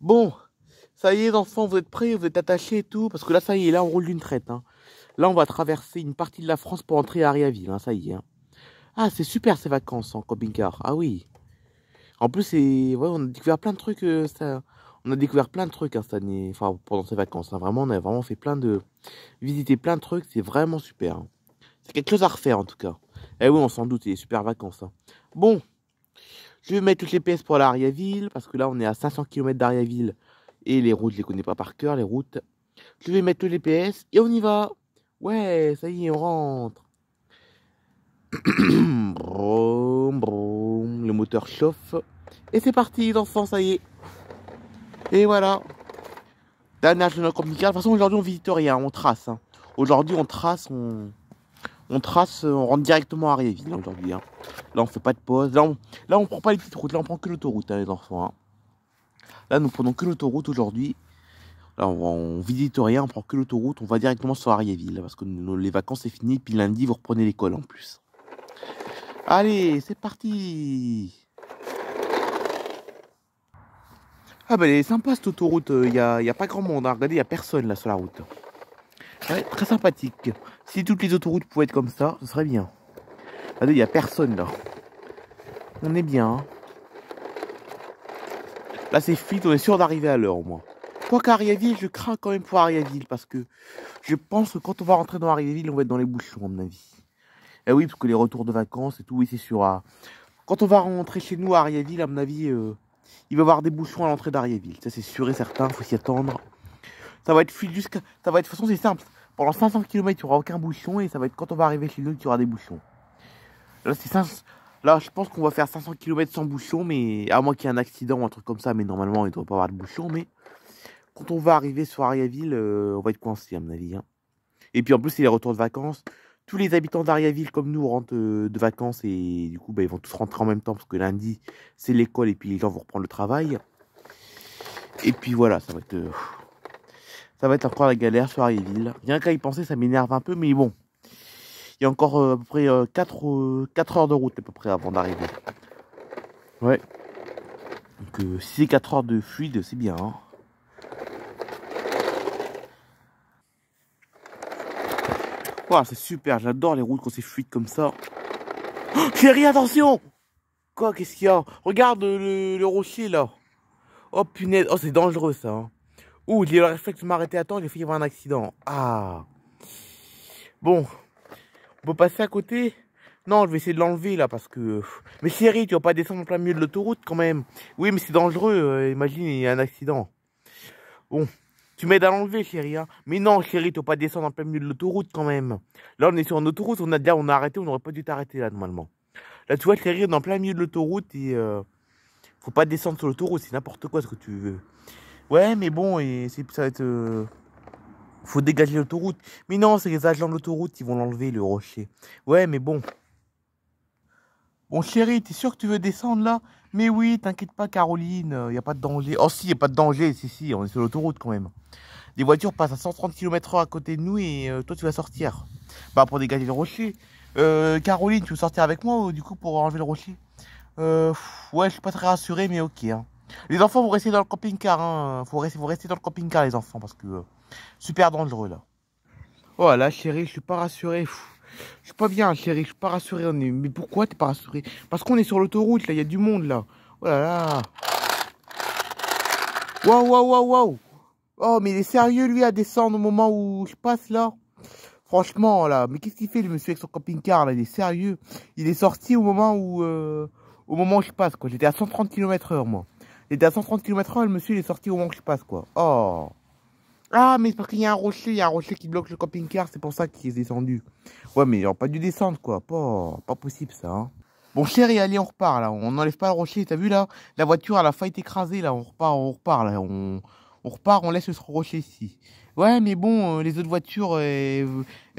Bon, ça y est, les enfants, vous êtes prêts, vous êtes attachés et tout, parce que là, ça y est, là, on roule d'une traite. Hein. Là, on va traverser une partie de la France pour entrer à Ariaville, hein, ça y est. Hein. Ah, c'est super ces vacances en hein, camping-car. Ah oui. En plus, ouais, on a découvert plein de trucs. Euh, on a découvert plein de trucs hein, cette année, enfin pendant ces vacances. Vraiment, on a vraiment fait plein de visiter plein de trucs. C'est vraiment super. C'est quelque chose à refaire en tout cas. Eh oui, on s'en doute, c'est super vacances. Bon, je vais mettre toutes les PS pour Ariaville, parce que là on est à 500 km d'Ariaville, et les routes, je les connais pas par cœur, les routes. Je vais mettre tous les PS, et on y va Ouais, ça y est, on rentre Le moteur chauffe, et c'est parti les enfants, ça y est Et voilà Dernière journée compliquée, De toute façon aujourd'hui on visite rien, on trace. Hein. Aujourd'hui on trace, on on trace, euh, on rentre directement à Ariéville hein, aujourd'hui. Hein. Là, on fait pas de pause. Là, on, là, on prend pas les petites routes. Là, on prend que l'autoroute, hein, les enfants. Là, nous prenons que l'autoroute aujourd'hui. Là, on, ne visite rien, on prend que l'autoroute. On va directement sur Ariéville parce que les vacances c'est fini. Puis lundi, vous reprenez l'école en plus. Allez, c'est parti. Ah ben, elle est sympa cette autoroute. Il n'y a, a pas grand monde. Regardez, il n'y a personne là sur la route très sympathique. Si toutes les autoroutes pouvaient être comme ça, ce serait bien. Regardez, ah, il n'y a personne là. On est bien. Hein. Là, c'est fit, on est sûr d'arriver à l'heure au moins. Quoi qu'Ariaville, je crains quand même pour Ariaville parce que je pense que quand on va rentrer dans Ariaville, on va être dans les bouchons, à mon avis. Eh oui, parce que les retours de vacances et tout, oui, c'est sûr. À... Ah. Quand on va rentrer chez nous à Ariaville, à mon avis, euh, il va y avoir des bouchons à l'entrée d'Ariaville. Ça, c'est sûr et certain, faut s'y attendre. Ça va être fluide jusqu'à. Ça va être. De toute façon, c'est simple. Pendant 500 km, il n'y aura aucun bouchon et ça va être quand on va arriver chez nous qu'il y aura des bouchons. Là, c'est Là, je pense qu'on va faire 500 km sans bouchon, mais à moins qu'il y ait un accident ou un truc comme ça, mais normalement, il ne devrait pas avoir de bouchon. Mais quand on va arriver sur Ariaville, euh, on va être coincé, à mon avis. Hein. Et puis en plus, c'est les retours de vacances. Tous les habitants d'Ariaville, comme nous, rentrent euh, de vacances et du coup, bah, ils vont tous rentrer en même temps parce que lundi, c'est l'école et puis les gens vont reprendre le travail. Et puis voilà, ça va être. Euh, ça va être encore la galère sur ville. Rien qu'à y penser, ça m'énerve un peu, mais bon. Il y a encore euh, à peu près 4, euh, euh, heures de route à peu près avant d'arriver. Ouais. Donc si c'est 4 heures de fluide, c'est bien. Hein. Wow, c'est super, j'adore les routes quand c'est fluide comme ça. Oh, chérie, attention Quoi, qu'est-ce qu'il y a Regarde le, le, rocher là. Oh punaise, oh c'est dangereux ça. Hein. Ouh, j'ai eu le réflexe de m'arrêter à temps, j'ai failli avoir un accident. Ah. Bon. On peut passer à côté Non, je vais essayer de l'enlever là parce que. Mais chérie, tu vas pas descendre en plein milieu de l'autoroute quand même. Oui, mais c'est dangereux. Euh, imagine, il y a un accident. Bon. Tu m'aides à l'enlever, chérie. Hein. Mais non, chérie, tu vas pas descendre en plein milieu de l'autoroute quand même. Là, on est sur une autoroute. On a déjà, on a arrêté. On n'aurait pas dû t'arrêter là normalement. Là, tu vois, chérie, on est en plein milieu de l'autoroute et. Euh... Faut pas descendre sur l'autoroute. C'est n'importe quoi ce que tu veux. Ouais, mais bon, et ça va être. Euh, faut dégager l'autoroute. Mais non, c'est les agents de l'autoroute qui vont l'enlever, le rocher. Ouais, mais bon. Bon, chérie, t'es sûr que tu veux descendre là Mais oui, t'inquiète pas, Caroline, il euh, a pas de danger. Oh, si, il a pas de danger, si, si, on est sur l'autoroute quand même. Les voitures passent à 130 km/h à côté de nous et euh, toi, tu vas sortir. Bah, pour dégager le rocher. Caroline, tu veux sortir avec moi ou du coup pour enlever le rocher Ouais, je suis pas très rassuré, mais ok. Hein. Les enfants, vous restez dans le camping-car. Hein. Vous, restez, dans le camping-car, les enfants, parce que euh, super dangereux, là. Oh là, chérie, je suis pas rassuré. Je suis pas bien, chérie, je suis pas rassuré. On Mais pourquoi t'es pas rassuré Parce qu'on est sur l'autoroute, là, il y a du monde, là. Oh là là. Waouh, waouh, waouh, waouh. Oh, mais il est sérieux, lui, à descendre au moment où je passe, là. Franchement, là, mais qu'est-ce qu'il fait, le monsieur avec son camping-car, là Il est sérieux. Il est sorti au moment où, euh, au moment où je passe, quoi. J'étais à 130 km heure, moi. Il était à 130 km/h, le monsieur il est sorti au moment que je passe, quoi. Oh Ah, mais c'est parce qu'il y a un rocher, il y a un rocher qui bloque le camping-car, c'est pour ça qu'il est descendu. Ouais, mais il n'aurait pas dû descendre, quoi. Pas, pas possible, ça. Hein. Bon, chérie, allez, on repart, là. On n'enlève pas le rocher, t'as vu, là La voiture, elle a failli écrasée, là. On repart, on repart, là. On, on repart, on laisse ce rocher ici. Ouais, mais bon, euh, les autres voitures, elles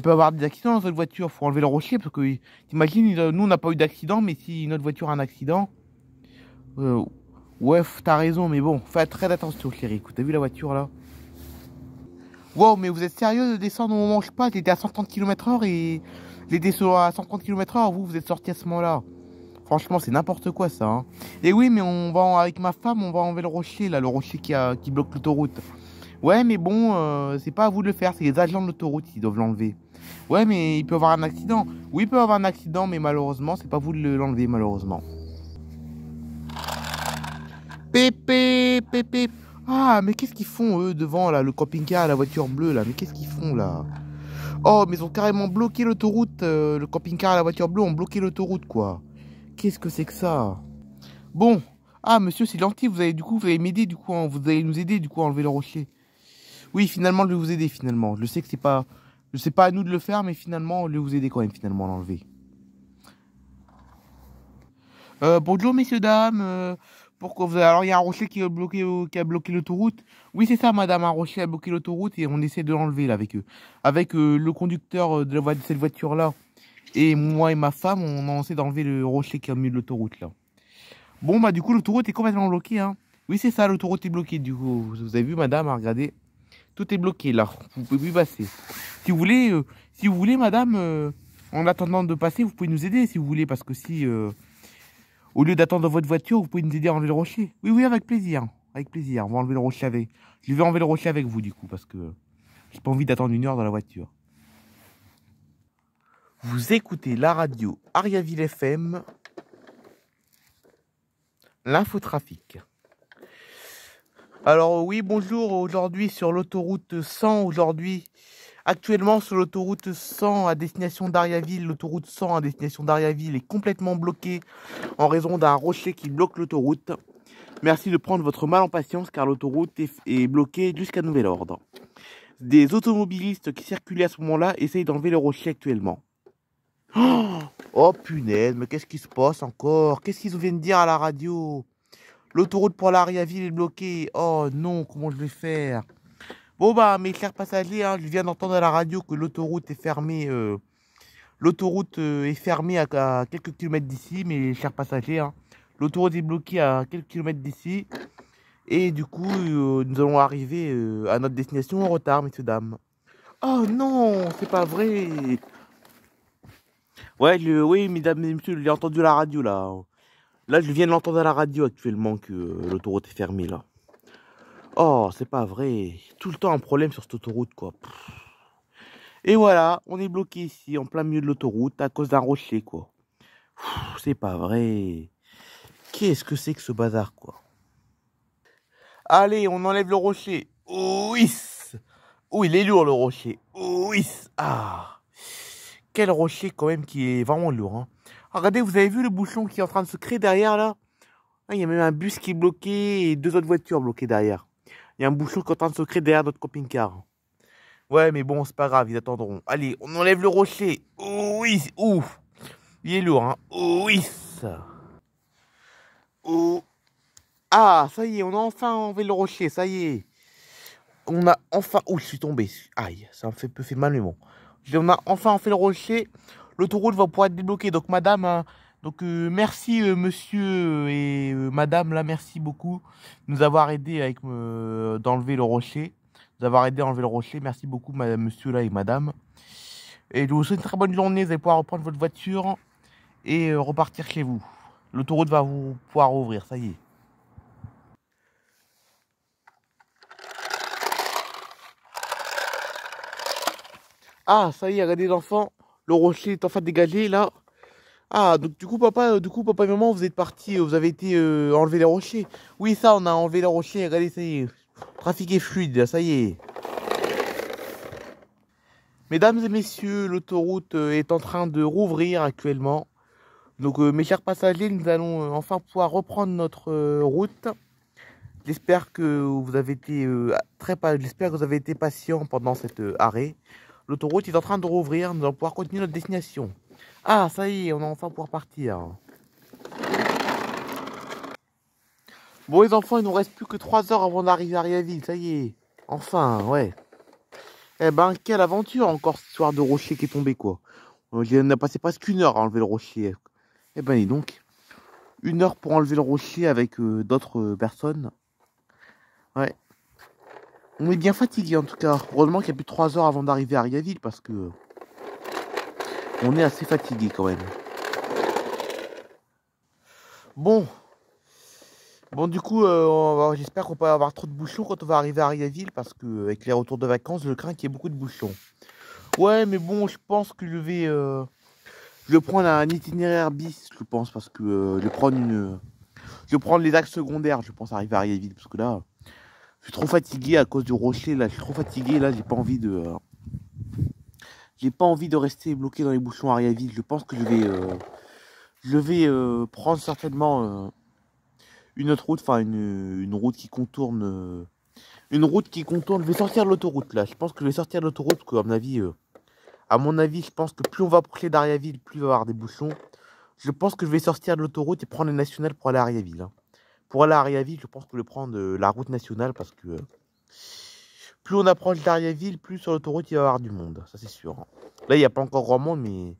peuvent avoir des accidents, les autres voitures. Faut enlever le rocher, parce que, t'imagines, nous, on n'a pas eu d'accident, mais si une autre voiture a un accident... Euh, Ouais, t'as raison, mais bon, fais très attention, chérie. T'as vu la voiture là Wow, mais vous êtes sérieux de descendre au moment où je passe J'étais à 130 km/h et j'étais à 130 km/h. Vous, vous êtes sorti à ce moment-là. Franchement, c'est n'importe quoi ça. Hein. Et oui, mais on va avec ma femme, on va enlever le rocher là, le rocher qui, qui bloque l'autoroute. Ouais, mais bon, euh, c'est pas à vous de le faire, c'est les agents de l'autoroute qui doivent l'enlever. Ouais, mais il peut y avoir un accident. Oui, il peut avoir un accident, mais malheureusement, c'est pas vous de l'enlever malheureusement. Pépé, pépé. Ah, mais qu'est-ce qu'ils font, eux, devant, là, le camping-car, la voiture bleue, là Mais qu'est-ce qu'ils font, là Oh, mais ils ont carrément bloqué l'autoroute. Euh, le camping-car à la voiture bleue ont bloqué l'autoroute, quoi. Qu'est-ce que c'est que ça Bon. Ah, monsieur, c'est lentille Vous allez, du coup, vous allez m'aider, du coup. Hein. vous allez nous aider, du coup, à enlever le rocher. Oui, finalement, je vais vous aider, finalement. Je sais que c'est pas... Je sais pas à nous de le faire, mais finalement, je vais vous aider quand même, finalement, à l'enlever. Euh, bonjour, messieurs, dames. Euh, pourquoi vous... Alors, il y a un rocher qui a bloqué, euh, qui a bloqué l'autoroute. Oui, c'est ça, madame. Un rocher a bloqué l'autoroute et on essaie de l'enlever, là, avec eux. Avec euh, le conducteur euh, de, cette voiture-là. Et moi et ma femme, on essaie d'enlever le rocher qui a mis l'autoroute, là. Bon, bah, du coup, l'autoroute est complètement bloquée, hein. Oui, c'est ça, l'autoroute est bloquée, du coup. Vous avez vu, madame, hein, regardez. Tout est bloqué, là. Vous pouvez plus passer. Si vous voulez, si vous voulez, madame, en attendant de passer, vous pouvez nous aider, si vous voulez, parce que si... Au lieu d'attendre votre voiture, vous pouvez nous aider à enlever le rocher. Oui, oui, avec plaisir. Avec plaisir. On va enlever le rocher avec. Je vais enlever le rocher avec vous, du coup, parce que j'ai pas envie d'attendre une heure dans la voiture. Vous écoutez la radio Ariaville FM, l'infotrafic. Alors oui, bonjour, aujourd'hui sur l'autoroute 100, aujourd'hui Actuellement, sur l'autoroute 100 à destination d'Ariaville, l'autoroute 100 à destination d'Ariaville est complètement bloquée en raison d'un rocher qui bloque l'autoroute. Merci de prendre votre mal en patience car l'autoroute est, bloquée jusqu'à nouvel ordre. Des automobilistes qui circulaient à ce moment-là essayent d'enlever le rocher actuellement. Oh, oh punaise, mais qu'est-ce qui se passe encore Qu'est-ce qu'ils viennent dire à la radio L'autoroute pour l'Ariaville est bloquée. Oh non, comment je vais faire Bon bah mes chers passagers, hein, je viens d'entendre à la radio que l'autoroute est fermée. Euh, l'autoroute euh, est fermée à, quelques kilomètres d'ici, mes chers passagers. Hein. l'autoroute est bloquée à quelques kilomètres d'ici. Et du coup, euh, nous allons arriver à notre destination en retard, messieurs dames. Oh non, c'est pas vrai. Ouais, oui, mesdames et messieurs, j'ai entendu la radio là. Là, je viens d'entendre l'entendre à la radio actuellement que l'autoroute est fermée là. Oh, c'est pas vrai. Tout le temps un problème sur cette autoroute, quoi. Et voilà, on est bloqué ici, en plein milieu de l'autoroute, à cause d'un rocher, quoi. C'est pas vrai. Qu'est-ce que c'est que ce bazar, quoi Allez, on enlève le rocher. Oui Oh, il est lourd, le rocher. Oui Ah Quel rocher, quand même, qui est vraiment lourd. Hein. Regardez, vous avez vu le bouchon qui est en train de se créer derrière, là ah, Il y a même un bus qui est bloqué et deux autres voitures bloquées derrière. Il y a un bouchon qui est en train de se créer derrière notre camping-car. Ouais, mais bon, c'est pas grave, ils attendront. Allez, on enlève le rocher. Oh oui, ouf. Il est lourd, hein. Oh oui. Oh. Ah, ça y est, on a enfin enlevé le rocher, ça y est. On a enfin... Ouh, je suis tombé. Aïe, ça me fait peu fait mal, mais bon. On a enfin enlevé le rocher. L'autoroute va pouvoir être débloquée. Donc, madame... Hein, donc euh, merci euh, monsieur euh, et madame, là merci beaucoup de nous avoir aidé avec d'enlever le rocher, nous avoir aidé à enlever le rocher. Merci beaucoup monsieur là et madame. Et je vous souhaite une très bonne journée, vous allez pouvoir reprendre votre voiture et repartir chez vous. L'autoroute va vous pouvoir ouvrir, ça y est. Ah, ça y est, regardez l'enfant, le rocher est enfin dégagé là. Ah, donc du coup, papa, euh, du coup, papa et maman, vous êtes partis, euh, vous avez été enlevé euh, enlever les rochers. Oui, ça, on a enlevé les rochers, regardez, ça y est. Trafic est fluide, ça y est. Mesdames et messieurs, l'autoroute est en train de rouvrir actuellement. Donc, mes chers passagers, nous allons enfin pouvoir reprendre notre route. J'espère que vous avez été très, j'espère que vous avez été patient pendant cet arrêt. L'autoroute est en train de rouvrir, nous allons pouvoir continuer notre destination. Ah, ça y est, on a enfin pouvoir partir. Bon, les enfants, il nous reste plus que 3 heures avant d'arriver à Riaville, ça y est. Enfin, ouais. Eh ben, quelle aventure encore cette histoire de rocher qui est tombé, quoi. On euh, a passé presque une heure à enlever le rocher. Eh ben, et donc, une heure pour enlever le rocher avec euh, d'autres euh, personnes. Ouais. On est bien fatigué en tout cas. Heureusement qu'il y a plus trois 3 heures avant d'arriver à Riaville parce que on est assez fatigué quand même. Bon. Bon, du coup, euh, j'espère qu'on va avoir trop de bouchons quand on va arriver à Riaville parce que, euh, avec les retours de vacances, je crains qu'il y ait beaucoup de bouchons. Ouais, mais bon, je pense que je vais. Euh, je vais prendre un itinéraire bis, je pense, parce que je vais prendre une. Je vais prendre les axes secondaires, je pense, arriver à Riaville parce que là, je suis trop fatigué à cause du rocher, là, je suis trop fatigué, là, j'ai pas envie de. J'ai pas envie de rester bloqué dans les bouchons à Ariaville, Je pense que je vais, euh, je vais euh, prendre certainement euh, une autre route, enfin une, route qui contourne, une route qui contourne. Je vais sortir de l'autoroute là. Je pense que je vais sortir de l'autoroute parce qu'à mon avis, à mon avis, je pense que plus on va approcher d'Ariaville, plus il va y avoir des bouchons. Je pense que je vais sortir de l'autoroute et prendre les nationales pour aller à Ariaville. Hein. Pour aller à Ariaville, je pense que je vais prendre la route nationale parce que plus on approche d'Ariaville, plus sur l'autoroute il va y avoir du monde, ça c'est sûr. Hein. Là il n'y a pas encore grand monde, mais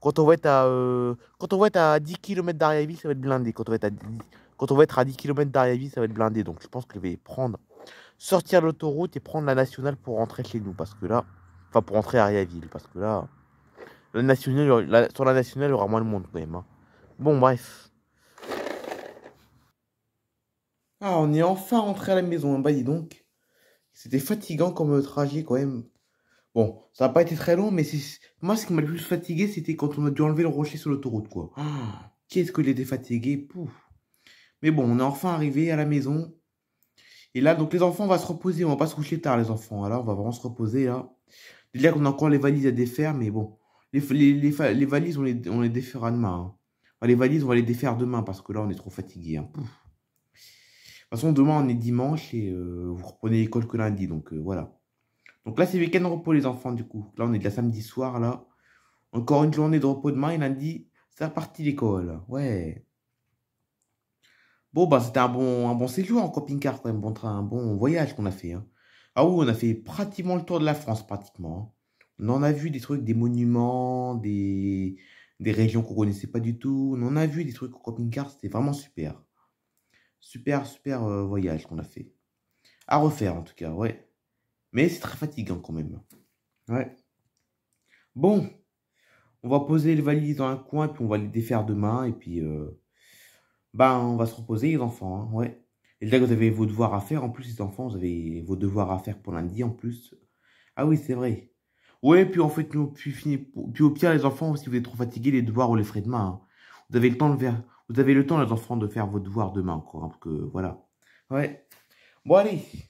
quand on va être à, euh, quand on va être à 10 km d'Ariaville, ça va être blindé. Quand on va être à 10, quand on va être à 10 km d'Ariaville, ça va être blindé. Donc je pense que je vais prendre, sortir l'autoroute et prendre la nationale pour rentrer chez nous, parce que là, enfin pour rentrer à Ariaville, parce que là, sur la nationale il y aura moins de monde quand même. Hein. Bon bref. Ah, on est enfin rentré à la maison, hein. bah dis donc. C'était fatigant comme trajet quand même. Bon, ça n'a pas été très long, mais moi, ce qui m'a le plus fatigué, c'était quand on a dû enlever le rocher sur l'autoroute, quoi. Ah, Qu'est-ce que j'étais fatigué, pouf. Mais bon, on est enfin arrivé à la maison. Et là, donc les enfants, on va se reposer. On va pas se coucher tard, les enfants. Alors, on va vraiment se reposer, là. Déjà qu'on a encore les valises à défaire, mais bon. Les, les, les, valises, on les, on les défera demain. Hein. les valises, on va les défaire demain parce que là, on est trop fatigué. Hein. Pouf. De toute façon, demain, on est dimanche et euh, vous reprenez l'école que lundi. Donc, euh, voilà. Donc là, c'est week-end repos, les enfants, du coup. Là, on est de la samedi soir, là. Encore une journée de repos demain et lundi, c'est reparti l'école. Ouais. Bon, bah, c'était un bon, un bon séjour en camping-car, même. Bon train, un bon voyage qu'on a fait. Hein. Ah oui, on a fait pratiquement le tour de la France, pratiquement. Hein. On en a vu des trucs, des monuments, des, des régions qu'on connaissait pas du tout. On en a vu des trucs en camping-car, c'était vraiment super. Super, super euh, voyage qu'on a fait. À refaire en tout cas, ouais. Mais c'est très fatigant quand même. Ouais. Bon, on va poser les valises dans un coin, puis on va les défaire demain, et puis... bah on va se reposer les enfants, hein, ouais. Et là, vous avez vos devoirs à faire, en plus, les enfants, vous avez vos devoirs à faire pour lundi, en plus. Ah oui, c'est vrai. Ouais, puis en fait, nous, puis, finis, puis au pire, les enfants, si vous êtes trop fatigués, les devoirs, on les frais demain. Hein. Vous avez le temps de faire, vous avez le temps, les enfants, de faire vos devoirs demain quoi. Hein, parce que voilà. Ouais. Bon, allez.